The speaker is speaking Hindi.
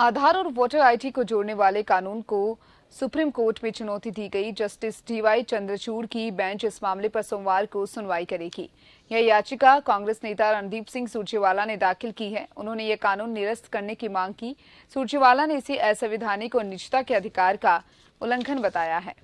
आधार और वोटर आईडी को जोड़ने वाले कानून को सुप्रीम कोर्ट में चुनौती दी गई जस्टिस डीवाई चंद्रचूड़ की बेंच इस मामले पर सोमवार को सुनवाई करेगी यह याचिका कांग्रेस नेता रणदीप सिंह सुरजेवाला ने दाखिल की है उन्होंने यह कानून निरस्त करने की मांग की सुरजेवाला ने इसे असंवैधानिक और निजता के अधिकार का उल्लंघन बताया है